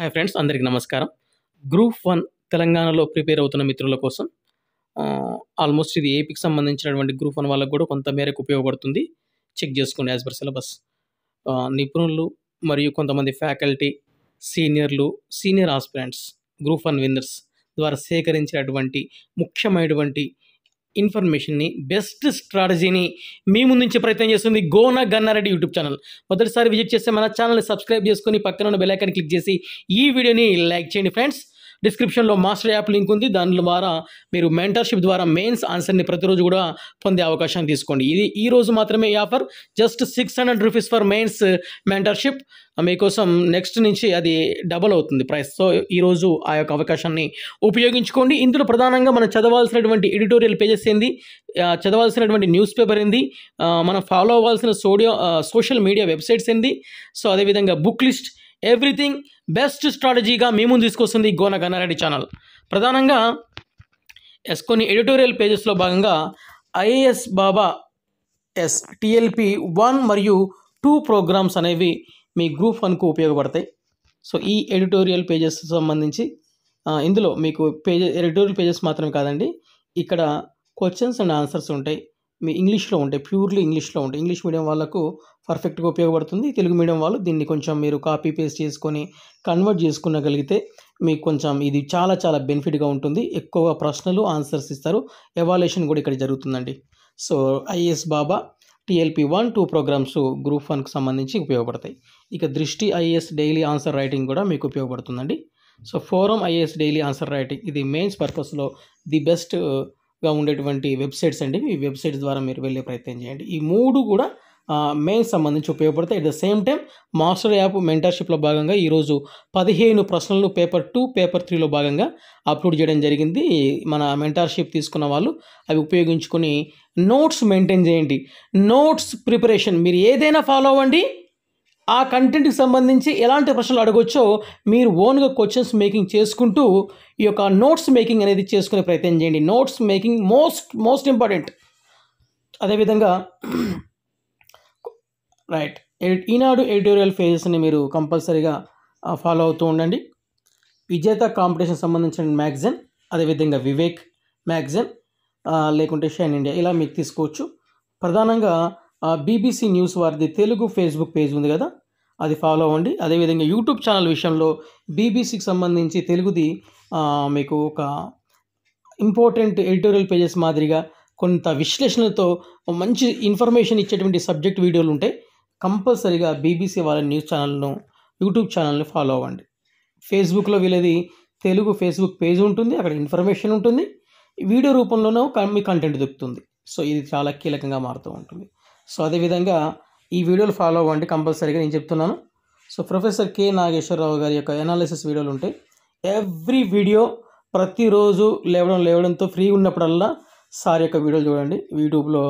hi friends అందరికీ నమస్కారం group one తెలంగాణలో ప్రిపేర్ అవుతున్న మిత్రుల కోసం ఆల్మోస్ట్ ఇది ఏపీకి సంబంధించినటువంటి గ్రూప్ వన్ వాళ్ళకు కూడా కొంత మేరకు ఉపయోగపడుతుంది చెక్ చేసుకోండి యాజ్ పర్ సిలబస్ నిపుణులు మరియు కొంతమంది ఫ్యాకల్టీ సీనియర్లు senior aspirants group one winners ద్వారా సేకరించినటువంటి ముఖ్యమైనటువంటి ఇన్ఫర్మేషన్ని బెస్ట్ స్ట్రాటజీని మీ ముందుంచే ప్రయత్నం చేస్తుంది గోనా గన్నారెడ్డి యూట్యూబ్ ఛానల్ మొదటిసారి విజిట్ చేస్తే మన ఛానల్ని సబ్స్క్రైబ్ చేసుకుని పక్కన ఉన్న బెల్ ఐకాన్ క్లిక్ చేసి ఈ వీడియోని లైక్ చేయండి ఫ్రెండ్స్ డిస్క్రిప్షన్లో మాస్టర్ యాప్ లింక్ ఉంది దాని ద్వారా మీరు మెంటర్షిప్ ద్వారా మెయిన్స్ ఆన్సర్ని ప్రతిరోజు కూడా పొందే అవకాశం తీసుకోండి ఇది ఈ రోజు మాత్రమే ఈ offer just six hundred rupees for mains mentorship మీకోసం నెక్స్ట్ నుంచి అది డబల్ అవుతుంది ప్రైస్ సో ఈరోజు ఆ యొక్క అవకాశాన్ని ఉపయోగించుకోండి ఇందులో ప్రధానంగా మనం చదవాల్సినటువంటి ఎడిటోరియల్ పేజెస్ ఏంది చదవాల్సినటువంటి న్యూస్ పేపర్ ఏంది మనం ఫాలో అవ్వాల్సిన సోడియో సోషల్ మీడియా వెబ్సైట్స్ ఏంది సో అదేవిధంగా బుక్ లిస్ట్ ఎవ్రీథింగ్ బెస్ట్ స్ట్రాటజీగా మీ ముందు తీసుకొస్తుంది గోన గన్నారెడ్డి ఛానల్ ప్రధానంగా ఎస్ కొన్ని ఎడిటోరియల్ పేజెస్లో భాగంగా ఐఏఎస్ బాబా ఎస్ టిఎల్పి వన్ మరియు టూ ప్రోగ్రామ్స్ అనేవి మీ గ్రూప్ వన్కు ఉపయోగపడతాయి సో ఈ ఎడిటోరియల్ పేజెస్ సంబంధించి ఇందులో మీకు పేజెస్ ఎడిటోరియల్ పేజెస్ మాత్రమే కాదండి ఇక్కడ క్వశ్చన్స్ అండ్ ఆన్సర్స్ ఉంటాయి మీ ఇంగ్లీష్లో ఉంటే ప్యూర్లీ ఇంగ్లీష్లో ఉంటే ఇంగ్లీష్ మీడియం వాళ్ళకు పర్ఫెక్ట్గా ఉపయోగపడుతుంది తెలుగు మీడియం వాళ్ళు దీన్ని కొంచెం మీరు కాపీ పేస్ట్ చేసుకొని కన్వర్ట్ చేసుకునగలిగితే మీకు కొంచెం ఇది చాలా చాలా బెనిఫిట్గా ఉంటుంది ఎక్కువ ప్రశ్నలు ఆన్సర్స్ ఇస్తారు ఎవాల్యుయేషన్ కూడా ఇక్కడ జరుగుతుందండి so IAS Baba TLP one two programs group వన్కి సంబంధించి ఉపయోగపడతాయి ఇక దృష్టి ఐఏఎస్ డైలీ ఆన్సర్ రైటింగ్ కూడా మీకు ఉపయోగపడుతుందండి so forum IAS daily answer writing ఇది మెయిన్స్ పర్పస్లో ది బెస్ట్ గా ఉండేటువంటి వెబ్సైట్స్ అండి ఈ వెబ్సైట్స్ ద్వారా మీరు వెళ్ళే ప్రయత్నం చేయండి ఈ మూడు కూడా మెయిన్ సంబంధించి ఉపయోగపడతాయి at the same time master app మెంటర్షిప్లో భాగంగా ఈరోజు పదిహేను ప్రశ్నలను పేపర్ టూ పేపర్ త్రీలో భాగంగా అప్లోడ్ చేయడం జరిగింది మన మెంటర్షిప్ తీసుకున్న వాళ్ళు అవి ఉపయోగించుకొని నోట్స్ మెయింటైన్ చేయండి నోట్స్ ప్రిపరేషన్ మీరు ఏదైనా ఫాలో అవ్వండి ఆ కంటెంట్కి సంబంధించి ఎలాంటి ప్రశ్నలు అడగొచ్చో మీరు ఓన్గా క్వశ్చన్స్ మేకింగ్ చేసుకుంటూ ఈ యొక్క నోట్స్ మేకింగ్ అనేది చేసుకునే ప్రయత్నం చేయండి notes making most most important అదేవిధంగా రైట్ ఈనాడు ఎడిటోరియల్ ఫేజెస్ని మీరు కంపల్సరీగా ఫాలో అవుతూ ఉండండి విజేత కాంపిటీషన్ సంబంధించిన మ్యాగజైన్ అదేవిధంగా వివేక్ మ్యాగజైన్ లేకుంటే షైన్ ఇండియా ఇలా మీకు తీసుకోవచ్చు ప్రధానంగా బీబీసీ న్యూస్ వారిది తెలుగు ఫేస్బుక్ పేజ్ ఉంది కదా అది ఫాలో అవ్వండి అదేవిధంగా యూట్యూబ్ ఛానల్ విషయంలో బీబీసీకి సంబంధించి తెలుగుది మీకు ఒక ఇంపార్టెంట్ ఎడిటోరియల్ పేజెస్ మాదిరిగా కొంత విశ్లేషణతో మంచి ఇన్ఫర్మేషన్ ఇచ్చేటువంటి సబ్జెక్ట్ వీడియోలు ఉంటాయి కంపల్సరీగా బీబీసీ వాళ్ళ న్యూస్ ఛానల్ను యూట్యూబ్ ఛానల్ని ఫాలో అవ్వండి ఫేస్బుక్లో వీళ్ళది తెలుగు ఫేస్బుక్ పేజ్ ఉంటుంది అక్కడ ఇన్ఫర్మేషన్ ఉంటుంది వీడియో రూపంలోనూ మీ కంటెంట్ దొరుకుతుంది సో ఇది చాలా కీలకంగా మారుతూ ఉంటుంది సో అదేవిధంగా ఈ వీడియోలు ఫాలో అవ్వండి కంపల్సరీగా నేను చెప్తున్నాను సో ప్రొఫెసర్ కె నాగేశ్వరరావు గారి యొక్క ఎనాలిసిస్ వీడియోలు ఉంటాయి ఎవ్రీ వీడియో ప్రతిరోజు లేవడం లేవడంతో ఫ్రీ ఉన్నప్పుడల్లా సార్ యొక్క వీడియోలు చూడండి యూట్యూబ్లో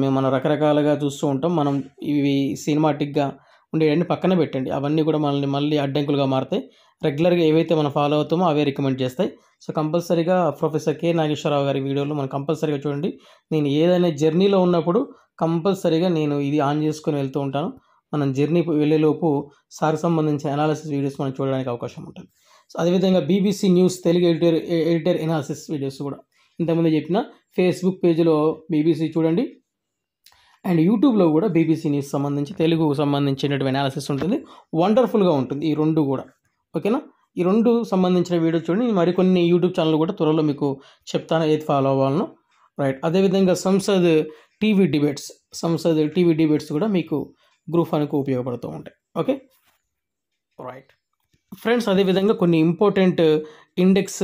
మేము మనం రకరకాలుగా చూస్తూ ఉంటాం మనం ఇవి సినిమాటిక్గా ఉండేవన్నీ పక్కన పెట్టండి అవన్నీ కూడా మనల్ని మళ్ళీ అడ్డంకులుగా మారుతాయి రెగ్యులర్గా ఏవైతే మనం ఫాలో అవుతామో అవే రికమెండ్ చేస్తాయి సో కంపల్సరీగా ప్రొఫెసర్ కె నాగేశ్వరరావు గారి వీడియోలో మనం కంపల్సరీగా చూడండి నేను ఏదైనా జర్నీలో ఉన్నప్పుడు కంపల్సరీగా నేను ఇది ఆన్ చేసుకొని వెళ్తూ ఉంటాను మనం జర్నీ వెళ్ళేలోపు సారి సంబంధించిన అనాలిసిస్ వీడియోస్ మనం చూడడానికి అవకాశం ఉంటుంది సో అదేవిధంగా BBC news Telugu editor editor analysis videos కూడా ఇంతకుముందు చెప్పిన ఫేస్బుక్ పేజీలో బీబీసీ చూడండి అండ్ యూట్యూబ్లో కూడా బీబీసీ న్యూస్ సంబంధించి తెలుగు సంబంధించినటువంటి అనాలిసిస్ ఉంటుంది వండర్ఫుల్గా ఉంటుంది ఈ రెండు కూడా ఓకేనా ఈ రెండు సంబంధించిన వీడియో చూడండి మరికొన్ని యూట్యూబ్ ఛానల్ కూడా త్వరలో మీకు చెప్తాను ఏది ఫాలో అవ్వాలను రైట్ అదేవిధంగా Sansad TV debates Sansad TV debates కూడా మీకు గ్రూప్ వన్కు ఉపయోగపడుతూ ఉంటాయి ఓకే రైట్ ఫ్రెండ్స్ అదేవిధంగా కొన్ని important index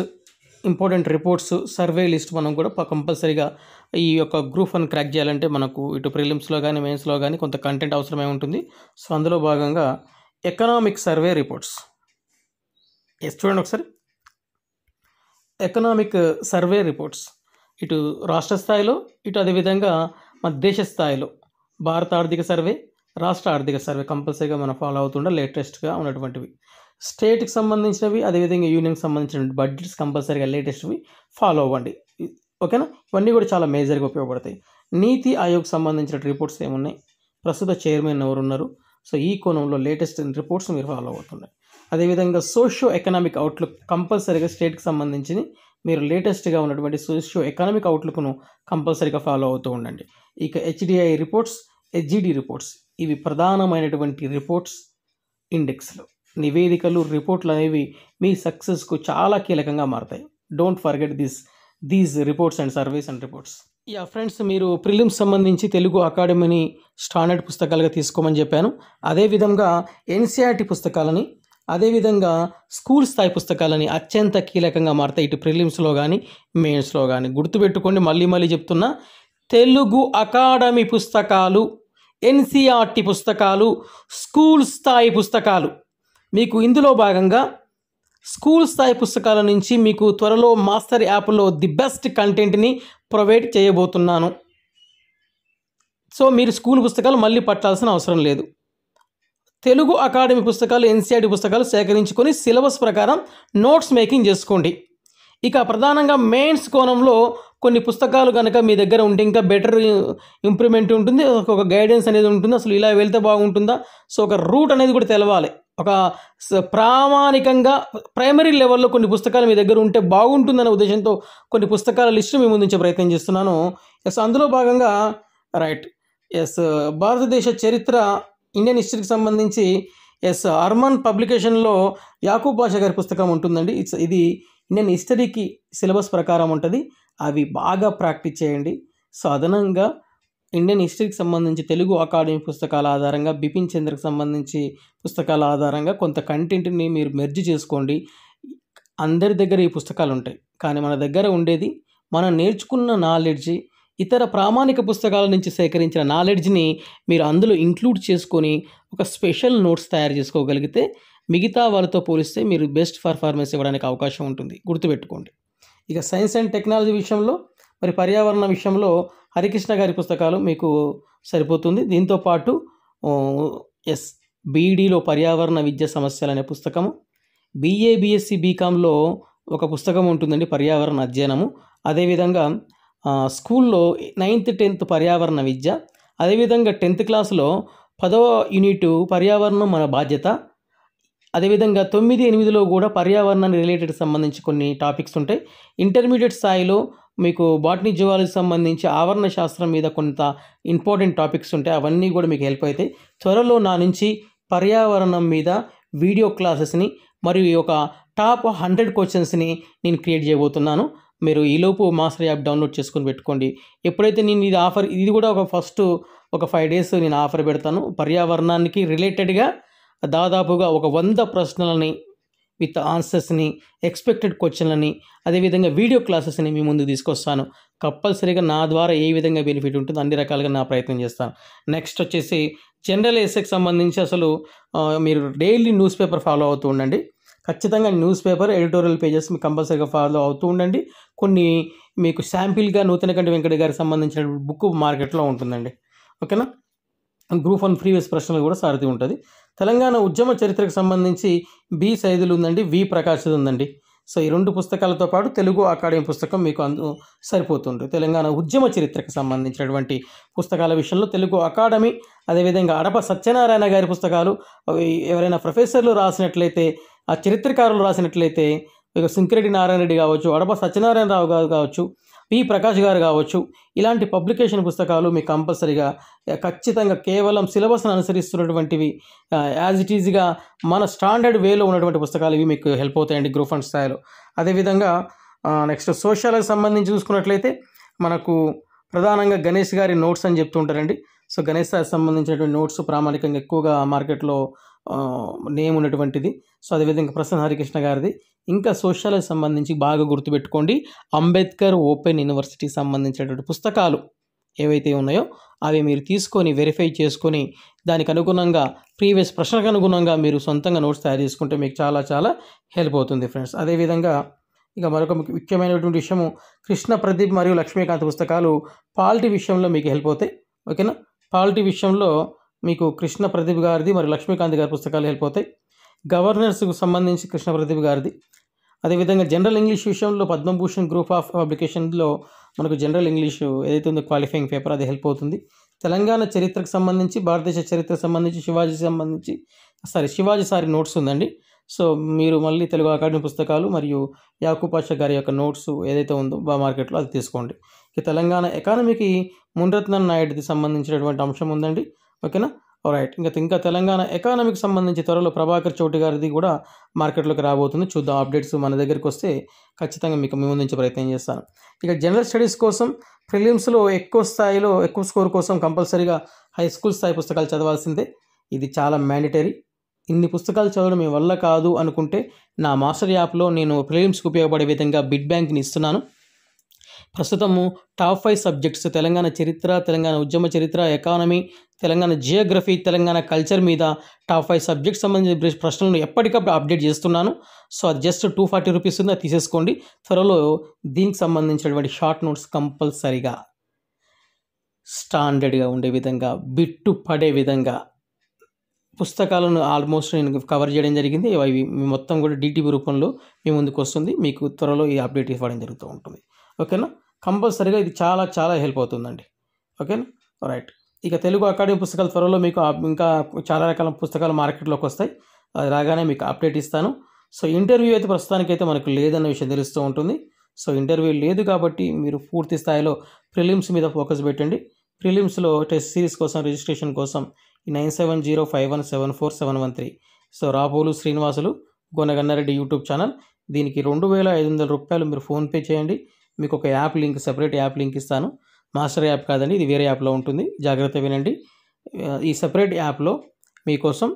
important reports survey list మనం కూడా కంపల్సరీగా ఈ యొక్క గ్రూప్ అని క్రాక్ చేయాలంటే మనకు ఇటు ప్రిలిమ్స్లో కానీ మెయిన్స్లో కానీ కొంత కంటెంట్ అవసరమే ఉంటుంది సో అందులో భాగంగా ఎకనామిక్ సర్వే రిపోర్ట్స్ ఎస్ చూడండి ఒకసారి ఎకనామిక్ సర్వే రిపోర్ట్స్ ఇటు రాష్ట్ర స్థాయిలో ఇటు అదేవిధంగా మన దేశ స్థాయిలో భారత ఆర్థిక సర్వే రాష్ట్ర ఆర్థిక సర్వే కంపల్సరీగా మనం ఫాలో అవుతుండే లేటెస్ట్గా ఉన్నటువంటివి స్టేట్కి సంబంధించినవి అదేవిధంగా యూనియన్కి సంబంధించిన బడ్జెట్స్ కంపల్సరీగా లేటెస్ట్వి ఫాలో అవ్వండి ఓకేనా ఇవన్నీ కూడా చాలా మేజర్గా ఉపయోగపడతాయి నీతి ఆయోగ్ సంబంధించిన రిపోర్ట్స్ ఏమున్నాయి ప్రస్తుత చైర్మన్ ఎవరున్నారు సో ఈ కోణంలో లేటెస్ట్ రిపోర్ట్స్ మీరు ఫాలో అవుతున్నాయి అదేవిధంగా సోషియో ఎకనామిక్ అవుట్లుక్ కంపల్సరీగా స్టేట్కి సంబంధించి మీరు లేటెస్ట్గా ఉన్నటువంటి సోషియో ఎకనామిక్ అవుట్లుక్ను కంపల్సరీగా ఫాలో అవుతూ ఉండండి ఇక హెచ్డిఐ రిపోర్ట్స్ హెచ్జిడి రిపోర్ట్స్ ఇవి ప్రధానమైనటువంటి రిపోర్ట్స్ ఇండెక్స్లు నివేదికలు రిపోర్ట్లు అనేవి మీ సక్సెస్కు చాలా కీలకంగా మారుతాయి don't forget this these reports and service and reports yeah friends మీరు ప్రిలిమ్స్ సంబంధించి తెలుగు అకాడమీని స్టాండర్డ్ పుస్తకాలుగా తీసుకోమని చెప్పాను అదేవిధంగా ఎన్సీఆర్టీ పుస్తకాలని అదేవిధంగా స్కూల్ స్థాయి పుస్తకాలని అత్యంత కీలకంగా మారుతాయి ఇటు ప్రిలిమ్స్లో కానీ మెయిన్స్లో కానీ గుర్తుపెట్టుకోండి మళ్ళీ మళ్ళీ చెప్తున్నా తెలుగు అకాడమీ పుస్తకాలు ఎన్సీఆర్టీ పుస్తకాలు స్కూల్ స్థాయి పుస్తకాలు మీకు ఇందులో భాగంగా స్కూల్ స్థాయి పుస్తకాల నుంచి మీకు త్వరలో మాస్టర్ యాప్లో ది బెస్ట్ కంటెంట్ని ప్రొవైడ్ చేయబోతున్నాను సో మీరు స్కూల్ పుస్తకాలు మళ్ళీ పట్టాల్సిన అవసరం లేదు తెలుగు అకాడమీ పుస్తకాలు ఎన్సీఆర్టీ పుస్తకాలు సేకరించుకొని సిలబస్ ప్రకారం నోట్స్ మేకింగ్ చేసుకోండి ఇక ప్రధానంగా మెయిన్స్ కోణంలో కొన్ని పుస్తకాలు కనుక మీ దగ్గర ఉంటే ఇంకా బెటర్ ఇంప్రూవ్మెంట్ ఉంటుంది ఒక గైడెన్స్ అనేది ఉంటుంది అసలు ఇలా వెళ్తే బాగుంటుందా సో ఒక రూట్ అనేది కూడా తెలవాలి ఒక ప్రామాణికంగా ప్రైమరీ లెవెల్లో కొన్ని పుస్తకాలు మీ దగ్గర ఉంటే బాగుంటుందనే ఉద్దేశంతో కొన్ని పుస్తకాల లిస్టు మీ ముందుంచే ప్రయత్నం చేస్తున్నాను ఎస్ అందులో భాగంగా రైట్ ఎస్ భారతదేశ చరిత్ర ఇండియన్ హిస్టరీకి సంబంధించి ఎస్ అర్మన్ పబ్లికేషన్లో యాకూబ్ భాష గారి పుస్తకం ఉంటుందండి ఇట్స్ ఇది ఇండియన్ హిస్టరీకి సిలబస్ ప్రకారం ఉంటుంది అవి బాగా ప్రాక్టీస్ చేయండి సో అదనంగా ఇండియన్ హిస్టరీకి సంబంధించి తెలుగు అకాడమీ పుస్తకాల ఆధారంగా బిపిన్ చంద్రకి సంబంధించి పుస్తకాల ఆధారంగా కొంత కంటెంట్ని మీరు మెర్జ్ చేసుకోండి అందరి దగ్గర ఈ పుస్తకాలు ఉంటాయి కానీ మన దగ్గర ఉండేది మనం నేర్చుకున్న నాలెడ్జి ఇతర ప్రామాణిక పుస్తకాల నుంచి సేకరించిన నాలెడ్జ్ని మీరు అందులో ఇంక్లూడ్ చేసుకొని ఒక స్పెషల్ నోట్స్ తయారు చేసుకోగలిగితే మిగతా వాళ్ళతో పోలిస్తే మీరు బెస్ట్ పర్ఫార్మెన్స్ ఇవ్వడానికి అవకాశం ఉంటుంది గుర్తుపెట్టుకోండి ఇక సైన్స్ అండ్ టెక్నాలజీ విషయంలో మరి పర్యావరణ విషయంలో హరికృష్ణ గారి పుస్తకాలు మీకు సరిపోతుంది దీంతోపాటు ఎస్ బీఈడీలో పర్యావరణ విద్య సమస్యలు అనే పుస్తకము బీఏ బీఎస్సీ బీకామ్లో ఒక పుస్తకం ఉంటుందండి పర్యావరణ అధ్యయనము అదేవిధంగా స్కూల్లో నైన్త్ టెన్త్ పర్యావరణ విద్య అదేవిధంగా టెన్త్ క్లాస్లో పదవ యూనిట్ పర్యావరణం మన బాధ్యత అదేవిధంగా తొమ్మిది ఎనిమిదిలో కూడా పర్యావరణానికి రిలేటెడ్ సంబంధించి కొన్ని టాపిక్స్ ఉంటాయి ఇంటర్మీడియట్ స్థాయిలో మీకు బాటనీ జువాలజీ సంబంధించి ఆవరణ శాస్త్రం మీద కొంత ఇంపార్టెంట్ టాపిక్స్ ఉంటాయి అవన్నీ కూడా మీకు హెల్ప్ అవుతాయి త్వరలో నా నుంచి పర్యావరణం మీద వీడియో క్లాసెస్ని మరియు ఒక టాప్ హండ్రెడ్ క్వశ్చన్స్ని నేను క్రియేట్ చేయబోతున్నాను మీరు ఈలోపు మాస్టర్ యాప్ డౌన్లోడ్ చేసుకొని పెట్టుకోండి ఎప్పుడైతే నేను ఇది ఆఫర్ ఇది కూడా ఒక ఫస్ట్ ఒక ఫైవ్ డేస్ నేను ఆఫర్ పెడతాను పర్యావరణానికి రిలేటెడ్గా దాదాపుగా ఒక వంద ప్రశ్నలని విత్ ఆన్సర్స్ని ఎక్స్పెక్టెడ్ క్వశ్చన్లని అదేవిధంగా వీడియో క్లాసెస్ని మీ ముందు తీసుకొస్తాను కంపల్సరీగా నా ద్వారా ఏ విధంగా బెనిఫిట్ ఉంటుందో అన్ని రకాలుగా నా ప్రయత్నం చేస్తాను నెక్స్ట్ వచ్చేసి జనరల్ ఎస్ఏకి సంబంధించి అసలు మీరు డైలీ న్యూస్ పేపర్ ఫాలో అవుతూ ఉండండి ఖచ్చితంగా న్యూస్ పేపర్ ఎడిటోరియల్ పేజెస్ మీకు కంపల్సరీగా ఫాలో అవుతూ ఉండండి కొన్ని మీకు శాంపిల్గా నూతనకంటి వెంకట గారికి సంబంధించిన బుక్ మార్కెట్లో ఉంటుందండి ఓకేనా గ్రూప్ వన్ ప్రీవియస్ ప్రశ్నలు కూడా సారథి ఉంటుంది తెలంగాణ ఉద్యమ చరిత్రకు సంబంధించి బి సైదులు ఉందండి వి ప్రకాష్ది ఉందండి సో ఈ రెండు పుస్తకాలతో పాటు తెలుగు అకాడమీ పుస్తకం మీకు అందు సరిపోతుంది తెలంగాణ ఉద్యమ చరిత్రకు సంబంధించినటువంటి పుస్తకాల విషయంలో తెలుగు అకాడమీ అదేవిధంగా అడప సత్యనారాయణ గారి పుస్తకాలు ఎవరైనా ప్రొఫెసర్లు రాసినట్లయితే ఆ చరిత్రకారులు రాసినట్లయితే ఇక సింకిరెడ్డి నారాయణ రెడ్డి కావచ్చు అడప సత్యనారాయణరావు గారు కావచ్చు పి ప్రకాష్ గారు కావచ్చు ఇలాంటి పబ్లికేషన్ పుస్తకాలు మీకు కంపల్సరీగా ఖచ్చితంగా కేవలం సిలబస్ను అనుసరిస్తున్నటువంటివి యాజ్ ఇట్ ఈజ్గా మన స్టాండర్డ్ వేలో ఉన్నటువంటి పుస్తకాలు ఇవి మీకు హెల్ప్ అవుతాయండి గ్రూప్ అండ్ స్థాయిలో అదేవిధంగా నెక్స్ట్ సోషల్కి సంబంధించి చూసుకున్నట్లయితే మనకు ప్రధానంగా గణేష్ గారి నోట్స్ అని చెప్తుంటారండి సో గణేష్ గారికి సంబంధించినటువంటి నోట్స్ ప్రామాణికంగా ఎక్కువగా మార్కెట్లో నేమ్ ఉన్నటువంటిది సో అదేవిధంగా ప్రసన్న హరికృష్ణ గారిది ఇంకా సోషాలజీ సంబంధించి బాగా గుర్తుపెట్టుకోండి అంబేద్కర్ ఓపెన్ యూనివర్సిటీకి సంబంధించినటువంటి పుస్తకాలు ఏవైతే ఉన్నాయో అవి మీరు తీసుకొని వెరిఫై చేసుకొని దానికి అనుగుణంగా ప్రీవియస్ ప్రశ్నకు అనుగుణంగా మీరు సొంతంగా నోట్స్ తయారు చేసుకుంటే మీకు చాలా చాలా హెల్ప్ అవుతుంది ఫ్రెండ్స్ అదేవిధంగా ఇక మరొక ముఖ్యమైనటువంటి విషయము కృష్ణ ప్రదీప్ మరియు లక్ష్మీకాంత్ పుస్తకాలు పాలిటీ విషయంలో మీకు హెల్ప్ అవుతాయి ఓకేనా పాలిటీ విషయంలో మీకు కృష్ణ ప్రదీప్ గారిది మరియు లక్ష్మీకాంత్ గారి పుస్తకాలు హెల్ప్ అవుతాయి గవర్నర్స్కు సంబంధించి కృష్ణ ప్రదీప్ గారిది అదేవిధంగా జనరల్ ఇంగ్లీష్ విషయంలో పద్మభూషణ్ గ్రూప్ ఆఫ్ పబ్లికేషన్లో మనకు జనరల్ ఇంగ్లీష్ ఏదైతే ఉందో క్వాలిఫైయింగ్ పేపర్ అది హెల్ప్ అవుతుంది తెలంగాణ చరిత్రకు సంబంధించి భారతదేశ చరిత్రకు సంబంధించి శివాజీ సంబంధించి సారీ శివాజీ సారి నోట్స్ ఉందండి సో మీరు మళ్ళీ తెలుగు అకాడమీ పుస్తకాలు మరియు యాకుపాష గారి యొక్క నోట్స్ ఏదైతే ఉందో బా మార్కెట్లో అది తీసుకోండి ఇక తెలంగాణ ఎకానమీకి మున్రత్న నాయుడికి సంబంధించినటువంటి అంశం ఉందండి ఓకేనా రైట్ ఇంకా ఇంకా తెలంగాణ ఎకానమీకి సంబంధించి త్వరలో ప్రభాకర్ చౌటి గారిది కూడా మార్కెట్లోకి రాబోతుంది చూద్దాం అప్డేట్స్ మన దగ్గరికి వస్తే ఖచ్చితంగా మీకు ముందుంచే ప్రయత్నం చేస్తాను ఇక జనరల్ స్టడీస్ కోసం ప్రిలిమ్స్లో ఎక్కువ స్థాయిలో ఎక్కువ స్కోర్ కోసం కంపల్సరీగా హై స్కూల్ స్థాయి పుస్తకాలు చదవాల్సిందే ఇది చాలా మ్యాండటరీ ఇన్ని పుస్తకాలు చదవడం మీ వల్ల కాదు అనుకుంటే నా మాస్టర్ యాప్లో నేను ప్రిలిమ్స్కి ఉపయోగపడే విధంగా బిడ్ బ్యాంక్ని ఇస్తున్నాను ప్రస్తుతము టాప్ ఫైవ్ సబ్జెక్ట్స్ తెలంగాణ చరిత్ర తెలంగాణ ఉద్యమ చరిత్ర economy Telangana geography Telangana culture మీద టాప్ ఫైవ్ సబ్జెక్ట్స్ సంబంధించిన ప్రశ్నలను ఎప్పటికప్పుడు అప్డేట్ చేస్తున్నాను సో అది జస్ట్ టూ ఫార్టీ రూపీస్ ఉంది అది తీసేసుకోండి త్వరలో దీనికి సంబంధించినటువంటి షార్ట్ నోట్స్ కంపల్సరీగా స్టాండర్డ్గా ఉండే విధంగా బిట్టు పడే విధంగా పుస్తకాలను ఆల్మోస్ట్ నేను కవర్ చేయడం జరిగింది అవి మొత్తం కూడా డీటీవీ రూపంలో మీ ముందుకు వస్తుంది మీకు త్వరలో ఈ అప్డేట్ ఇవ్వడం జరుగుతూ ఉంటుంది ఓకేనా కంపల్సరీగా ఇది చాలా చాలా హెల్ప్ అవుతుందండి ఓకేనా రైట్ ఇక తెలుగు అకాడమీ పుస్తకాలు త్వరలో మీకు ఇంకా చాలా రకాల పుస్తకాలు మార్కెట్లోకి వస్తాయి అది రాగానే మీకు అప్డేట్ ఇస్తాను సో ఇంటర్వ్యూ అయితే ప్రస్తుతానికైతే మనకు లేదన్న విషయం తెలుస్తూ ఉంటుంది సో ఇంటర్వ్యూ లేదు కాబట్టి మీరు పూర్తి స్థాయిలో ప్రిలిమ్స్ మీద ఫోకస్ పెట్టండి ప్రిలిమ్స్లో టెస్ట్ సిరీస్ కోసం రిజిస్ట్రేషన్ కోసం nine seven zero five one seven four seven one three so రాబోలు శ్రీనివాసులు గొనగన్నారెడ్డి యూట్యూబ్ ఛానల్ దీనికి రెండు వేల ఐదు వందల రూపాయలు మీరు ఫోన్పే చేయండి మీకు ఒక app link separate app link ఇస్తాను మాస్టర్ యాప్ కాదండి ఇది వేరే యాప్లో ఉంటుంది జాగ్రత్త వినండి ఈ సెపరేట్ యాప్లో మీకోసం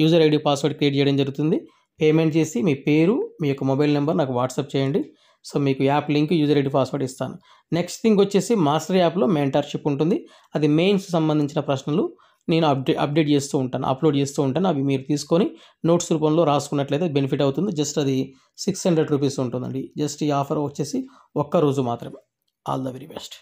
యూజర్ ఐడి పాస్వర్డ్ క్రియేట్ చేయడం జరుగుతుంది పేమెంట్ చేసి మీ పేరు మీ యొక్క మొబైల్ నెంబర్ నాకు వాట్సాప్ చేయండి సో మీకు app link user ID password ఇస్తాను నెక్స్ట్ థింగ్ వచ్చేసి మాస్టర్ యాప్లో మెయింటర్షిప్ ఉంటుంది అది మెయిన్స్ సంబంధించిన ప్రశ్నలు నేను అప్డే అప్డేట్ చేస్తూ ఉంటాను అప్లోడ్ చేస్తూ ఉంటాను అవి మీరు తీసుకొని నోట్స్ రూపంలో రాసుకున్నట్లయితే బెనిఫిట్ అవుతుంది జస్ట్ అది సిక్స్ హండ్రెడ్ రూపీస్ ఉంటుందండి జస్ట్ ఈ ఆఫర్ వచ్చేసి ఒక్క రోజు మాత్రమే ఆల్ ద వెరీ బెస్ట్